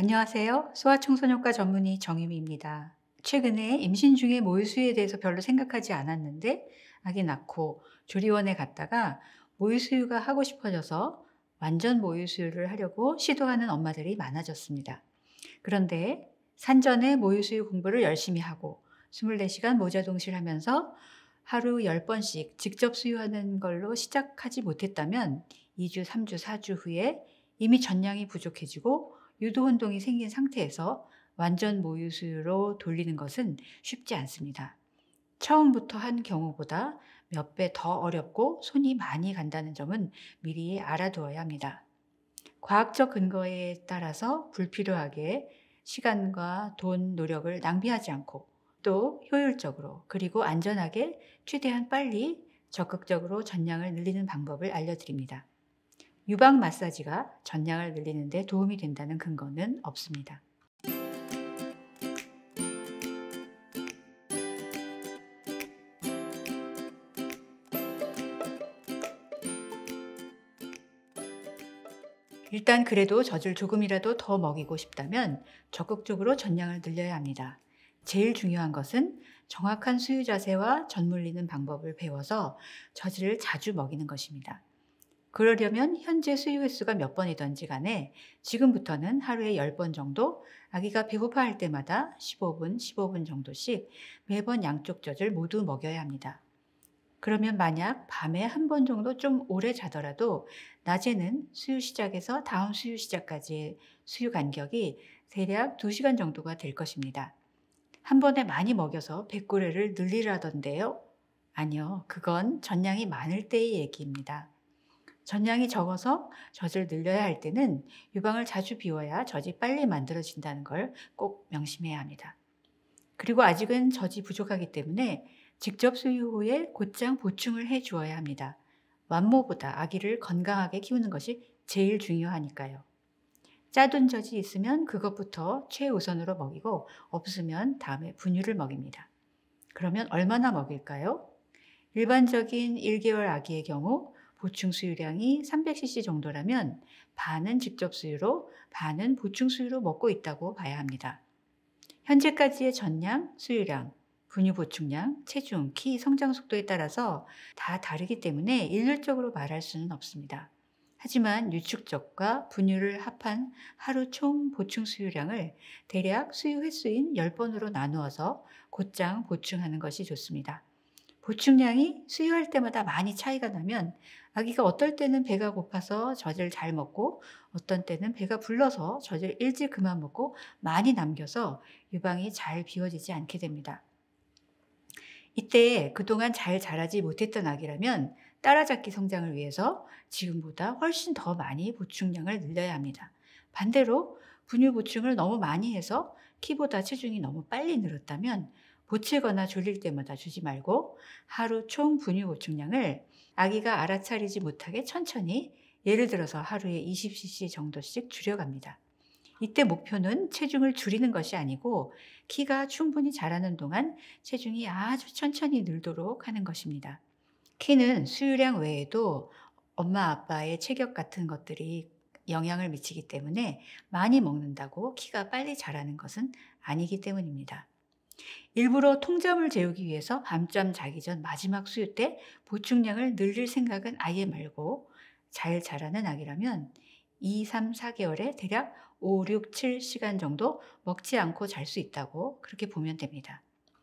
안녕하세요. 소아청소년과 전문의 정유미입니다. 최근에 임신 중에 모유수유에 대해서 별로 생각하지 않았는데 아기 낳고 조리원에 갔다가 모유수유가 하고 싶어져서 완전 모유수유를 하려고 시도하는 엄마들이 많아졌습니다. 그런데 산전에 모유수유 공부를 열심히 하고 24시간 모자동실 하면서 하루 10번씩 직접 수유하는 걸로 시작하지 못했다면 2주, 3주, 4주 후에 이미 전량이 부족해지고 유도 혼동이 생긴 상태에서 완전 모유수유로 돌리는 것은 쉽지 않습니다. 처음부터 한 경우보다 몇 배 더 어렵고 손이 많이 간다는 점은 미리 알아두어야 합니다. 과학적 근거에 따라서 불필요하게 시간과 돈, 노력을 낭비하지 않고 또 효율적으로 그리고 안전하게 최대한 빨리 적극적으로 전량을 늘리는 방법을 알려드립니다. 유방 마사지가 전량을 늘리는데 도움이 된다는 근거는 없습니다. 일단 그래도 젖을 조금이라도 더 먹이고 싶다면 적극적으로 전량을 늘려야 합니다. 제일 중요한 것은 정확한 수유 자세와 젖 물리는 방법을 배워서 젖을 자주 먹이는 것입니다. 그러려면 현재 수유 횟수가 몇 번이던지 간에 지금부터는 하루에 10번 정도 아기가 배고파할 때마다 15분, 15분 정도씩 매번 양쪽 젖을 모두 먹여야 합니다. 그러면 만약 밤에 한 번 정도 좀 오래 자더라도 낮에는 수유 시작에서 다음 수유 시작까지의 수유 간격이 대략 2시간 정도가 될 것입니다. 한 번에 많이 먹여서 백구레를 늘리라던데요. 아니요, 그건 전량이 많을 때의 얘기입니다. 전량이 적어서 젖을 늘려야 할 때는 유방을 자주 비워야 젖이 빨리 만들어진다는 걸 꼭 명심해야 합니다. 그리고 아직은 젖이 부족하기 때문에 직접 수유 후에 곧장 보충을 해 주어야 합니다. 완모보다 아기를 건강하게 키우는 것이 제일 중요하니까요. 짜둔 젖이 있으면 그것부터 최우선으로 먹이고 없으면 다음에 분유를 먹입니다. 그러면 얼마나 먹일까요? 일반적인 1개월 아기의 경우 보충 수유량이 300cc 정도라면 반은 직접 수유로 반은 보충 수유로 먹고 있다고 봐야 합니다. 현재까지의 전량, 수유량, 분유 보충량, 체중, 키, 성장 속도에 따라서 다 다르기 때문에 일률적으로 말할 수는 없습니다. 하지만 유축적과 분유를 합한 하루 총 보충 수유량을 대략 수유 횟수인 10번으로 나누어서 곧장 보충하는 것이 좋습니다. 보충량이 수유할 때마다 많이 차이가 나면 아기가 어떨 때는 배가 고파서 젖을 잘 먹고 어떤 때는 배가 불러서 젖을 일찍 그만 먹고 많이 남겨서 유방이 잘 비워지지 않게 됩니다. 이때 그동안 잘 자라지 못했던 아기라면 따라잡기 성장을 위해서 지금보다 훨씬 더 많이 보충량을 늘려야 합니다. 반대로 분유 보충을 너무 많이 해서 키보다 체중이 너무 빨리 늘었다면 보채거나 졸릴 때마다 주지 말고 하루 총 분유 보충량을 아기가 알아차리지 못하게 천천히 예를 들어서 하루에 20cc 정도씩 줄여갑니다. 이때 목표는 체중을 줄이는 것이 아니고 키가 충분히 자라는 동안 체중이 아주 천천히 늘도록 하는 것입니다. 키는 수유량 외에도 엄마 아빠의 체격 같은 것들이 영향을 미치기 때문에 많이 먹는다고 키가 빨리 자라는 것은 아니기 때문입니다. 일부러 통점을 재우기 위해서 밤잠 자기 전 마지막 수유 때 보충량을 늘릴 생각은 아예 말고 잘 자라는 아기라면 2, 3, 4개월에 대략 5, 6, 7시간 정도 먹지 않고 잘 수 있다고 그렇게 보면 됩니다.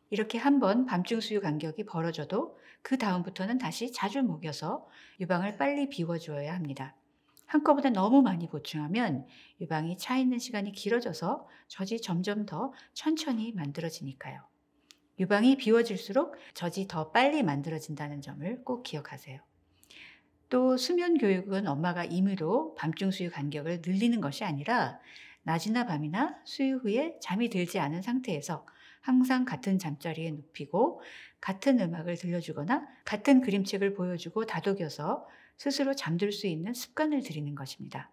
이렇게 한번 밤중 수유 간격이 벌어져도 그 다음부터는 다시 자주 먹여서 유방을 빨리 비워주어야 합니다. 한꺼번에 너무 많이 보충하면 유방이 차 있는 시간이 길어져서 젖이 점점 더 천천히 만들어지니까요. 유방이 비워질수록 젖이 더 빨리 만들어진다는 점을 꼭 기억하세요. 또 수면 교육은 엄마가 임의로 밤중 수유 간격을 늘리는 것이 아니라 낮이나 밤이나 수유 후에 잠이 들지 않은 상태에서 항상 같은 잠자리에 눕히고 같은 음악을 들려주거나 같은 그림책을 보여주고 다독여서 스스로 잠들 수 있는 습관을 들이는 것입니다.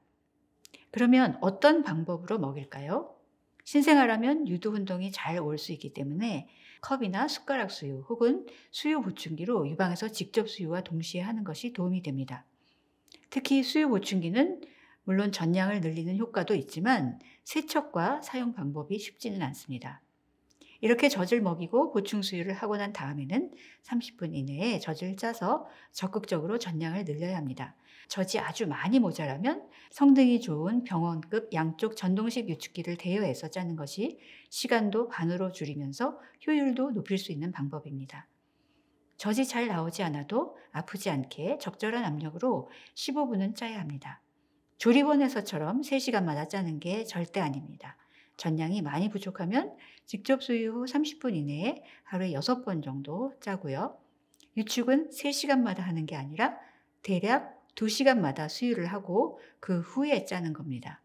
그러면 어떤 방법으로 먹일까요? 신생아라면 유두운동이잘 올 수 있기 때문에 컵이나 숟가락 수유 혹은 수유 보충기로 유방에서 직접 수유와 동시에 하는 것이 도움이 됩니다. 특히 수유 보충기는 물론 전량을 늘리는 효과도 있지만 세척과 사용 방법이 쉽지는 않습니다. 이렇게 젖을 먹이고 보충 수유를 하고 난 다음에는 30분 이내에 젖을 짜서 적극적으로 전량을 늘려야 합니다. 젖이 아주 많이 모자라면 성능이 좋은 병원급 양쪽 전동식 유축기를 대여해서 짜는 것이 시간도 반으로 줄이면서 효율도 높일 수 있는 방법입니다. 젖이 잘 나오지 않아도 아프지 않게 적절한 압력으로 15분은 짜야 합니다. 조리원에서처럼 3시간마다 짜는 게 절대 아닙니다. 전량이 많이 부족하면 직접 소유 후 30분 이내에 하루에 6번 정도 짜고요. 유축은 3시간마다 하는 게 아니라 대략 2시간마다 수유를 하고 그 후에 짜는 겁니다.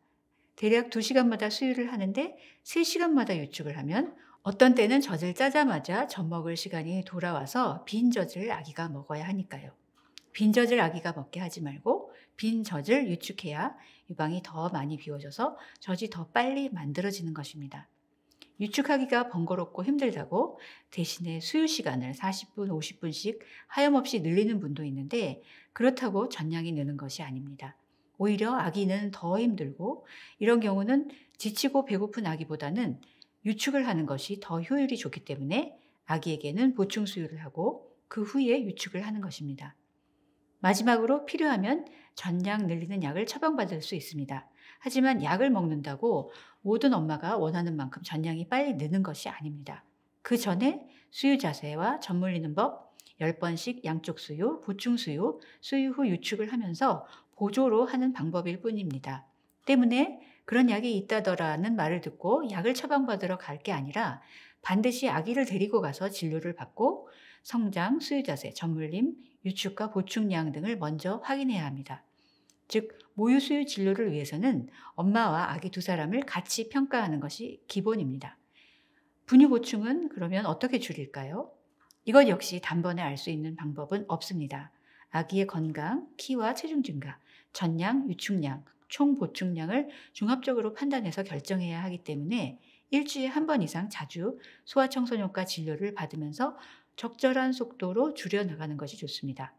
대략 2시간마다 수유를 하는데 3시간마다 유축을 하면 어떤 때는 젖을 짜자마자 젖 먹을 시간이 돌아와서 빈 젖을 아기가 먹어야 하니까요. 빈 젖을 아기가 먹게 하지 말고 빈 젖을 유축해야 유방이 더 많이 비워져서 젖이 더 빨리 만들어지는 것입니다. 유축하기가 번거롭고 힘들다고 대신에 수유 시간을 40분, 50분씩 하염없이 늘리는 분도 있는데 그렇다고 전량이 느는 것이 아닙니다. 오히려 아기는 더 힘들고 이런 경우는 지치고 배고픈 아기보다는 유축을 하는 것이 더 효율이 좋기 때문에 아기에게는 보충 수유를 하고 그 후에 유축을 하는 것입니다. 마지막으로 필요하면 전량 늘리는 약을 처방받을 수 있습니다. 하지만 약을 먹는다고 모든 엄마가 원하는 만큼 전량이 빨리 느는 것이 아닙니다. 그 전에 수유 자세와 젖 물리는 법, 10번씩 양쪽 수유, 보충 수유, 수유 후 유축을 하면서 보조로 하는 방법일 뿐입니다. 때문에 그런 약이 있다더라는 말을 듣고 약을 처방받으러 갈 게 아니라 반드시 아기를 데리고 가서 진료를 받고 성장, 수유자세 전물림, 유축과 보충량 등을 먼저 확인해야 합니다. 즉, 모유 수유 진료를 위해서는 엄마와 아기 두 사람을 같이 평가하는 것이 기본입니다. 분유 보충은 그러면 어떻게 줄일까요? 이것 역시 단번에 알 수 있는 방법은 없습니다. 아기의 건강, 키와 체중 증가, 전량, 유축량총 보충량을 종합적으로 판단해서 결정해야 하기 때문에 일주일에 한 번 이상 자주 소아청소년과 진료를 받으면서 적절한 속도로 줄여나가는 것이 좋습니다.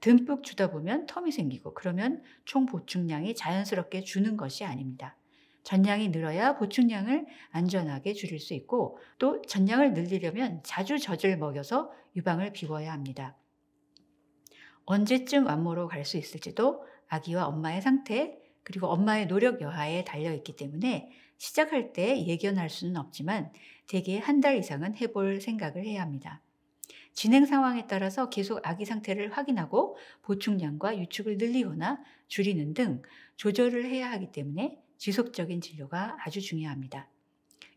듬뿍 주다 보면 텀이 생기고 그러면 총 보충량이 자연스럽게 주는 것이 아닙니다. 전량이 늘어야 보충량을 안전하게 줄일 수 있고 또 전량을 늘리려면 자주 젖을 먹여서 유방을 비워야 합니다. 언제쯤 완모로 갈 수 있을지도 아기와 엄마의 상태 그리고 엄마의 노력 여하에 달려 있기 때문에 시작할 때 예견할 수는 없지만 대개 한 달 이상은 해볼 생각을 해야 합니다. 진행 상황에 따라서 계속 아기 상태를 확인하고 보충량과 유축을 늘리거나 줄이는 등 조절을 해야 하기 때문에 지속적인 진료가 아주 중요합니다.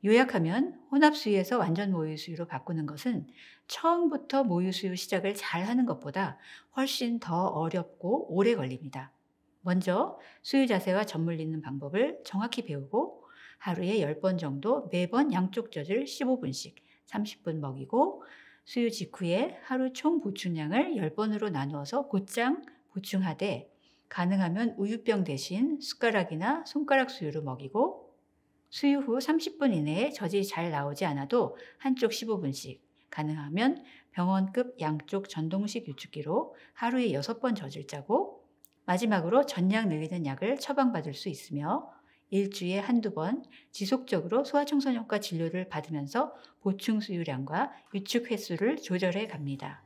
요약하면 혼합수유에서 완전 모유수유로 바꾸는 것은 처음부터 모유수유 시작을 잘 하는 것보다 훨씬 더 어렵고 오래 걸립니다. 먼저 수유 자세와 젖 물리는 방법을 정확히 배우고 하루에 10번 정도 매번 양쪽 젖을 15분씩 30분 먹이고 수유 직후에 하루 총 보충량을 10번으로 나누어서 곧장 보충하되 가능하면 우유병 대신 숟가락이나 손가락 수유로 먹이고 수유 후 30분 이내에 젖이 잘 나오지 않아도 한쪽 15분씩, 가능하면 병원급 양쪽 전동식 유축기로 하루에 6번 젖을 짜고 마지막으로 전량 늘리는 약을 처방받을 수 있으며 일주에 일 한두 번 지속적으로 소아청소년과 진료를 받으면서 보충 수유량과 유축 횟수를 조절해 갑니다.